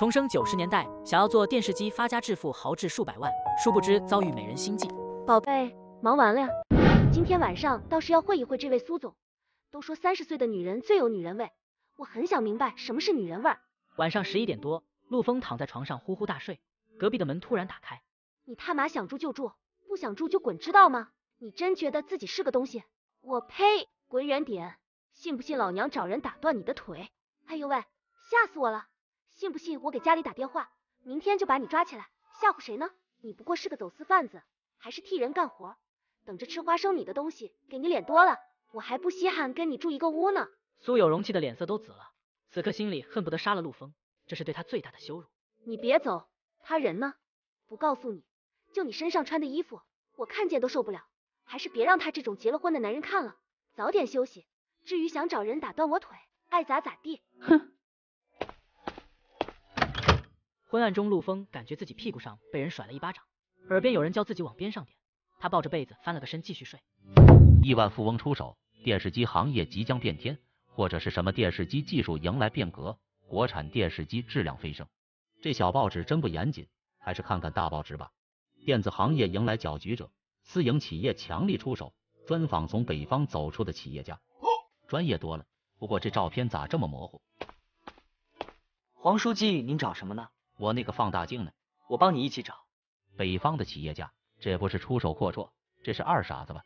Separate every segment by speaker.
Speaker 1: 重生九十年代，想要做电视机发家致富，豪掷数百万，殊不知遭遇美人心计。
Speaker 2: 宝贝，忙完了呀？今天晚上倒是要会一会这位苏总。都说三十岁的女人最有女人味，我很想明白什么是女人味。
Speaker 1: 晚上十一点多，陆峰躺在床上呼呼大睡，隔壁的门突然打开。
Speaker 2: 你他妈想住就住，不想住就滚，知道吗？你真觉得自己是个东西？我呸！滚远点，信不信老娘找人打断你的腿？哎呦喂，吓死我了！信不信我给家里打电话，明天就把你抓起来？吓唬谁呢？你不过是个走私贩子，还是替人干活，等着吃花生米的东西，给你脸多了，我还不稀罕跟你住一个屋呢。
Speaker 1: 苏有荣气的脸色都紫了，此刻心里恨不得杀了陆峰，这是对他最大的羞辱。
Speaker 2: 你别走，他人呢？不告诉你，就你身上穿的衣服，我看见都受不了，还是别让他这种结了婚的男人看了。早点休息，至于想找人打断我腿，爱咋咋地。哼。
Speaker 1: 昏暗中，陆峰感觉自己屁股上被人甩了一巴掌，耳边有人叫自己往边上点。他抱着被子翻了个身，继续睡。
Speaker 3: 亿万富翁出手，电视机行业即将变天，或者是什么电视机技术迎来变革，国产电视机质量飞升。这小报纸真不严谨，还是看看大报纸吧。电子行业迎来搅局者，私营企业强力出手。专访从北方走出的企业家，专业多了。不过这照片咋这么模糊？黄书记，您找什么呢？我那个放大镜呢？我帮你一起找。北方的企业家，这不是出手阔绰，这是二傻子吧？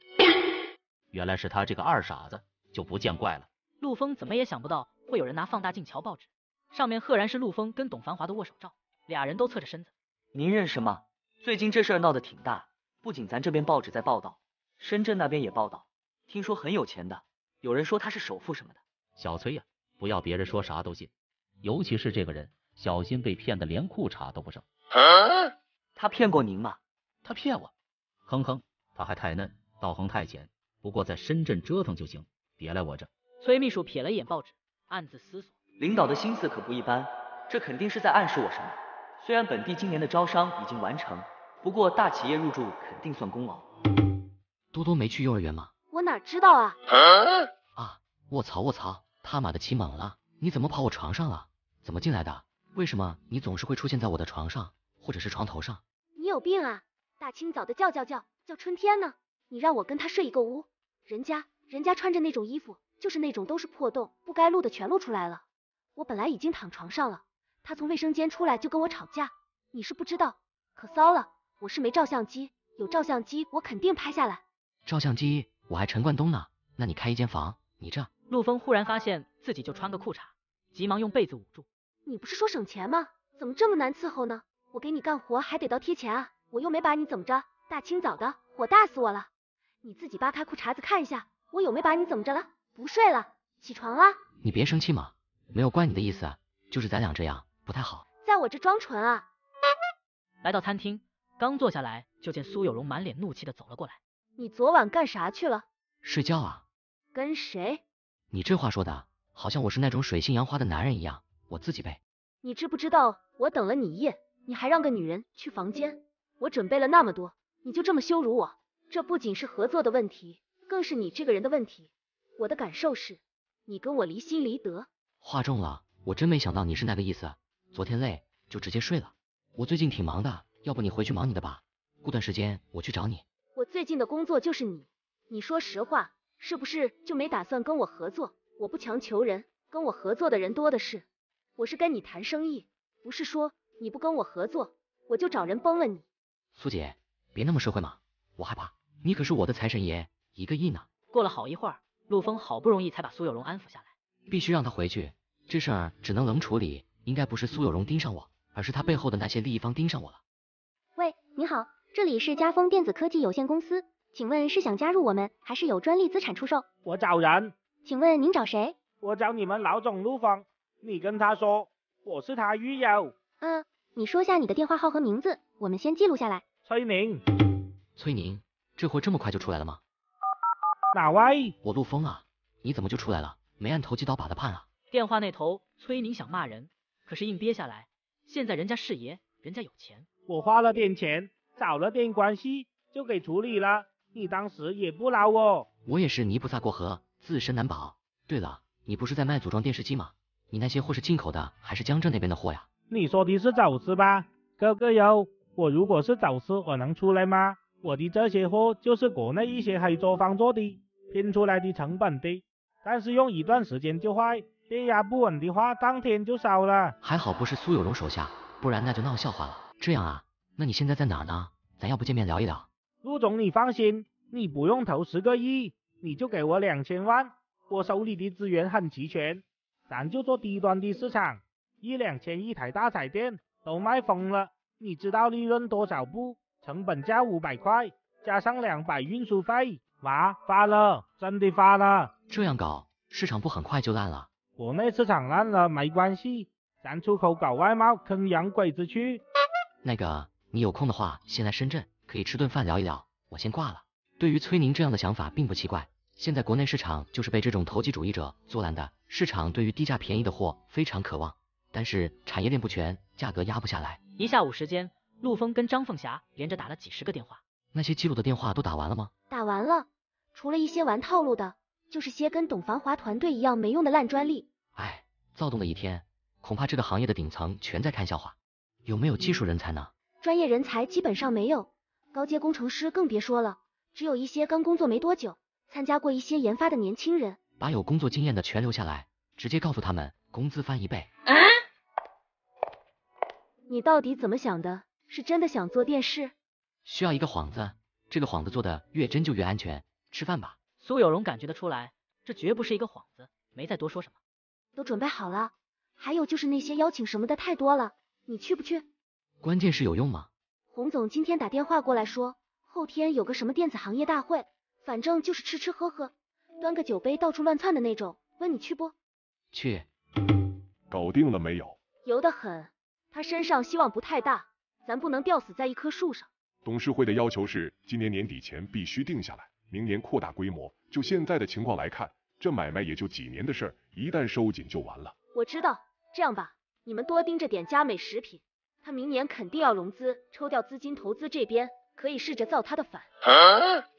Speaker 3: 原来是他这个二傻子，就不见怪了。
Speaker 1: 陆峰怎么也想不到会有人拿放大镜瞧报纸，上面赫然是陆峰跟董繁华的握手照，
Speaker 3: 俩人都侧着身子。您认识吗？最近这事儿闹得挺大，不仅咱这边报纸在报道，深圳那边也报道，听说很有钱的，有人说他是首富什么的。小崔呀，不要别人说啥都信，尤其是这个人。小心被骗的连裤衩都不剩。他骗过您吗？他骗我。哼哼，他还太嫩，道行太浅。不过在深圳折腾就行，别来我这。
Speaker 1: 崔秘书瞥了一眼报纸，暗自思索，
Speaker 3: 领导的心思可不一般，这肯定是在暗示我什么。虽然本地今年的招商已经完成，不过大企业入驻肯定算功劳。多多没去幼儿园吗？
Speaker 2: 我哪知道啊。
Speaker 4: 啊！卧槽卧槽，他妈的起猛了！你怎么跑我床上了？怎么进来的？为什么你总是会出现在我的床上，或者是床头上？
Speaker 2: 你有病啊！大清早的叫叫叫叫春天呢？你让我跟他睡一个屋，人家人家穿着那种衣服，就是那种都是破洞，不该露的全露出来了。我本来已经躺床上了，他从卫生间出来就跟我吵架，你是不知道，可骚了。我是没照相机，有照相
Speaker 1: 机我肯定拍下来。
Speaker 4: 照相机？我还陈冠东呢，那你开一间房，你这。
Speaker 1: 陆峰忽然发现自己就穿个裤衩，急忙用被子捂住。你不是说省钱吗？
Speaker 2: 怎么这么难伺候呢？我给你干活还得倒贴钱啊？我又没把你怎么着，大清早的，火大死我了。你自己扒开裤衩子看一下，我有没把你怎么着了？不睡了，
Speaker 1: 起床了。
Speaker 4: 你别生气嘛，没有怪你的意思，就是咱俩这样不太好。
Speaker 1: 在我这装纯啊？来到餐厅，刚坐下来，就见苏有荣满脸怒气的走了过来。
Speaker 2: 你昨晚干啥去了？
Speaker 4: 睡觉啊。
Speaker 2: 跟谁？
Speaker 4: 你这话说的，好像我是那种水性杨花的男人一样。我自己背。
Speaker 2: 你知不知道我等了你一夜，你还让个女人去房间？我准备了那么多，你就这么羞辱我？这不仅是合作的问题，更是你这个人的问题。我的感受是，你跟我离心离德。
Speaker 4: 话重了，我真没想到你是那个意思。昨天累，就直接睡了。我最近挺忙的，要不你回去忙你的吧。过段时间我去找你。
Speaker 2: 我最近的工作就是你。你说实话，是不是就没打算跟我合作？我不强求人，跟我合作的人多的是。我是跟你谈生意，不是说你不跟我合作，我就找人崩了你。
Speaker 4: 苏姐，别那么社会嘛，我害怕。你可是我的财神爷，一个亿呢。
Speaker 1: 过了好一会儿，陆峰好不容易才把苏有荣安抚下来，
Speaker 4: 必须让他回去。这事儿只能冷处理，应该不是苏有荣盯上我，而是他背后的那些利益方盯上我了。
Speaker 2: 喂，你好，这里是佳丰电子科技有
Speaker 5: 限公司，请问是想加入我们，还是有专利资产出售？我找人。请问您找谁？我找你们老总陆峰。你跟他说我是他狱友。嗯，你说下你的电话号和名字，我们先记录下来。崔宁，崔
Speaker 4: 宁，这货这么快就出来了吗？哪位？我陆峰啊，你怎么就出来了？没按投机倒把的判啊。
Speaker 1: 电话那头，崔宁想骂人，可是硬憋下来。
Speaker 5: 现在人家是爷，人家有钱，我花了点钱，找了点关系，就给处理了。你当时也不拉我。
Speaker 4: 我也是泥菩萨过河，自身难保。对了，你不是在卖组装电视机吗？你那些货是进口的，还是江浙那边的货呀？
Speaker 5: 你说的是走私吧？哥哥哟，我如果是走私，我能出来吗？我的这些货就是国内一些黑作坊做的，拼出来的成本低，但是用一段时间就坏，电压不稳的话，当天就烧了。
Speaker 4: 还好不是苏有荣手下，不然那就闹笑话了。这样啊，那你现在在哪呢？咱要不见面聊一聊。
Speaker 5: 陆总，你放心，你不用投十个亿，你就给我两千万，我手里的资源很齐全。咱就做低端的市场，一两千一台大彩电都卖疯了，你知道利润多少不？成本价五百块，加上两百运输费，哇，发了，真的发了。这样搞，市
Speaker 4: 场不很快就烂了？
Speaker 5: 国内市场烂了没关系，咱出口搞外贸，坑洋鬼子去。
Speaker 4: 那个，你有空的话先来深圳，可以吃顿饭聊一聊，我先挂了。对于崔宁这样的想法，并不奇怪。现在国内市场就是被这种投机主义者做烂的，市场对于低价便宜的货非常渴望，但是产业链不全，价格压不下来。
Speaker 1: 一下午时间，陆峰跟张凤霞连着打了几十个电话，
Speaker 4: 那些记录的电话都打完了吗？
Speaker 1: 打完了，除
Speaker 2: 了一些玩套路的，就是些跟董繁华团队一样没用的烂专利。
Speaker 4: 哎，躁动的一天，恐怕这个行业的顶层全在看笑话。有没有技术人才呢？
Speaker 2: 专业人才基本上没有，高阶工程师更别说了，只有一些刚工作没多久。参加过一些研发的年轻人，
Speaker 4: 把有工作经验的全留下来，直接告诉他们工资翻一倍。
Speaker 2: 啊？你到底怎么想的？是真的想做电视？
Speaker 4: 需要一个幌子，这个幌子做的越真就越安全。吃饭吧。
Speaker 1: 苏有荣感觉得出来，这绝不是一个幌子，没再多说什么。
Speaker 2: 都准备好了，还有就是那些邀请什么的太多了，你去不去？
Speaker 4: 关键是有用吗？
Speaker 2: 洪总今天打电话过来说，后天有个什么电子行业大会。反正就是吃吃喝喝，端个酒杯到处乱窜的那种。问你去不？
Speaker 1: 去。搞定了没有？
Speaker 2: 油得很，他身上希望不太大，咱不能吊死在一棵树上。
Speaker 1: 董事会的要求是，今年年底前必须定下来，明年扩大规模。就现在的情况来看，这买卖也就几年的事儿，一旦收紧就完了。
Speaker 2: 我知道，这样吧，你们多盯着点佳美食品，他明年肯定要融资，抽调资金投资这边，可以试着造他的反。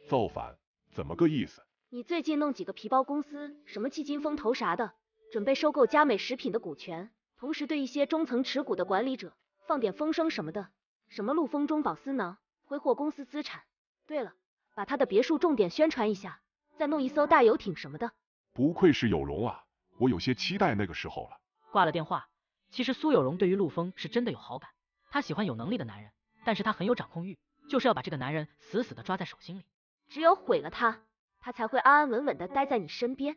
Speaker 1: 造反？怎么个意思？
Speaker 2: 你最近弄几个皮包公司，什么基金、风投啥的，准备收购佳美食品的股权，同时对一些中层持股的管理者放点风声什么的，什么陆丰中饱私囊，挥霍公司资产。对了，把他的别墅重点宣传一下，再弄一艘大游艇什么的。
Speaker 1: 不愧是有容啊，我有些期待那个时候了。挂了电话，其实苏有荣对于陆峰是真的有好感，他喜欢有能力的男人，但是他很有掌控欲，就是要把这个男人死死的抓在手心里。只有毁了他，他才会安安稳
Speaker 2: 稳的待在你
Speaker 1: 身边。